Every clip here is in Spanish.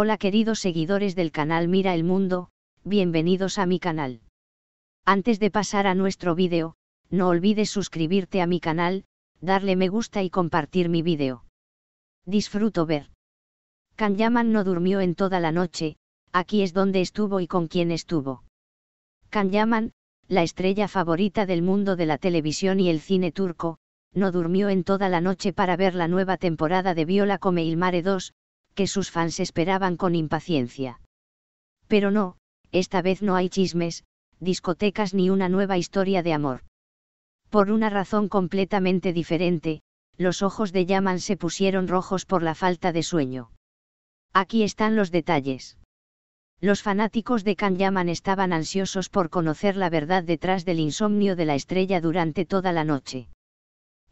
Hola queridos seguidores del canal Mira el Mundo, bienvenidos a mi canal. Antes de pasar a nuestro vídeo, no olvides suscribirte a mi canal, darle me gusta y compartir mi vídeo. Disfruto ver. Yaman no durmió en toda la noche, aquí es donde estuvo y con quién estuvo. Yaman, la estrella favorita del mundo de la televisión y el cine turco, no durmió en toda la noche para ver la nueva temporada de Viola Come il Mare 2, que sus fans esperaban con impaciencia. Pero no, esta vez no hay chismes, discotecas ni una nueva historia de amor. Por una razón completamente diferente, los ojos de Yaman se pusieron rojos por la falta de sueño. Aquí están los detalles. Los fanáticos de Kan Yaman estaban ansiosos por conocer la verdad detrás del insomnio de la estrella durante toda la noche.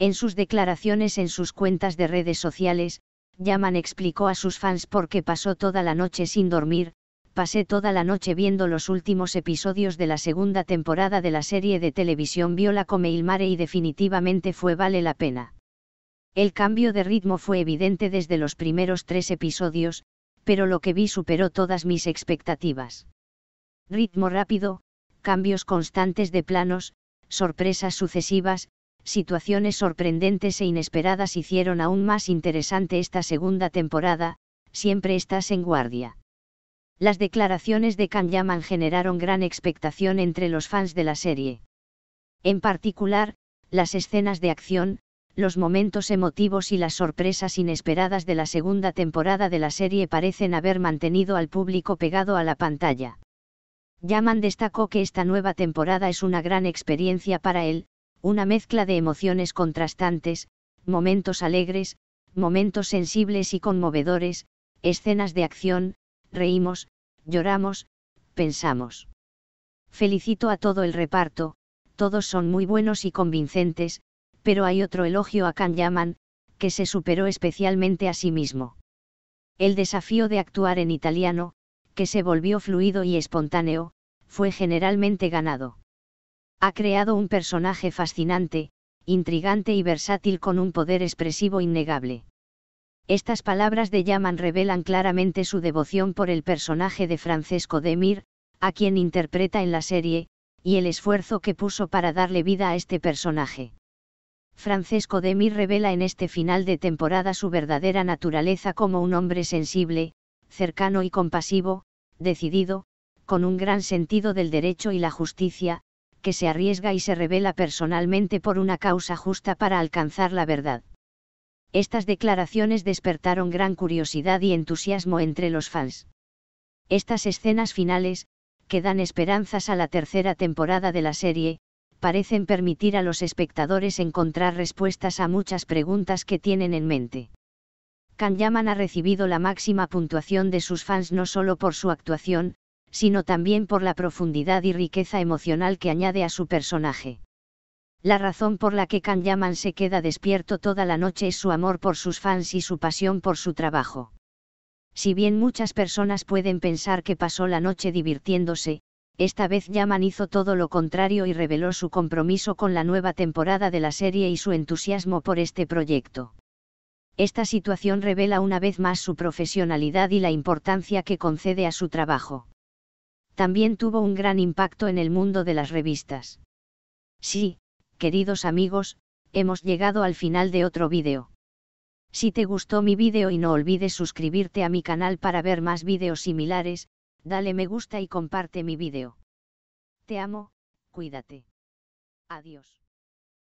En sus declaraciones en sus cuentas de redes sociales, Yaman explicó a sus fans por qué pasó toda la noche sin dormir, pasé toda la noche viendo los últimos episodios de la segunda temporada de la serie de televisión Viola come il mare y definitivamente fue vale la pena. El cambio de ritmo fue evidente desde los primeros tres episodios, pero lo que vi superó todas mis expectativas. Ritmo rápido, cambios constantes de planos, sorpresas sucesivas, situaciones sorprendentes e inesperadas hicieron aún más interesante esta segunda temporada, siempre estás en guardia. Las declaraciones de Can Yaman generaron gran expectación entre los fans de la serie. En particular, las escenas de acción, los momentos emotivos y las sorpresas inesperadas de la segunda temporada de la serie parecen haber mantenido al público pegado a la pantalla. Yaman destacó que esta nueva temporada es una gran experiencia para él, una mezcla de emociones contrastantes, momentos alegres, momentos sensibles y conmovedores, escenas de acción, reímos, lloramos, pensamos. Felicito a todo el reparto, todos son muy buenos y convincentes, pero hay otro elogio a Can Yaman, que se superó especialmente a sí mismo. El desafío de actuar en italiano, que se volvió fluido y espontáneo, fue generalmente ganado ha creado un personaje fascinante, intrigante y versátil con un poder expresivo innegable. Estas palabras de Yaman revelan claramente su devoción por el personaje de Francesco Demir, a quien interpreta en la serie, y el esfuerzo que puso para darle vida a este personaje. Francesco Demir revela en este final de temporada su verdadera naturaleza como un hombre sensible, cercano y compasivo, decidido, con un gran sentido del derecho y la justicia, que se arriesga y se revela personalmente por una causa justa para alcanzar la verdad. Estas declaraciones despertaron gran curiosidad y entusiasmo entre los fans. Estas escenas finales, que dan esperanzas a la tercera temporada de la serie, parecen permitir a los espectadores encontrar respuestas a muchas preguntas que tienen en mente. Kanyaman ha recibido la máxima puntuación de sus fans no solo por su actuación, sino también por la profundidad y riqueza emocional que añade a su personaje. La razón por la que Kan Yaman se queda despierto toda la noche es su amor por sus fans y su pasión por su trabajo. Si bien muchas personas pueden pensar que pasó la noche divirtiéndose, esta vez Yaman hizo todo lo contrario y reveló su compromiso con la nueva temporada de la serie y su entusiasmo por este proyecto. Esta situación revela una vez más su profesionalidad y la importancia que concede a su trabajo también tuvo un gran impacto en el mundo de las revistas. Sí, queridos amigos, hemos llegado al final de otro vídeo. Si te gustó mi vídeo y no olvides suscribirte a mi canal para ver más vídeos similares, dale me gusta y comparte mi vídeo. Te amo, cuídate. Adiós.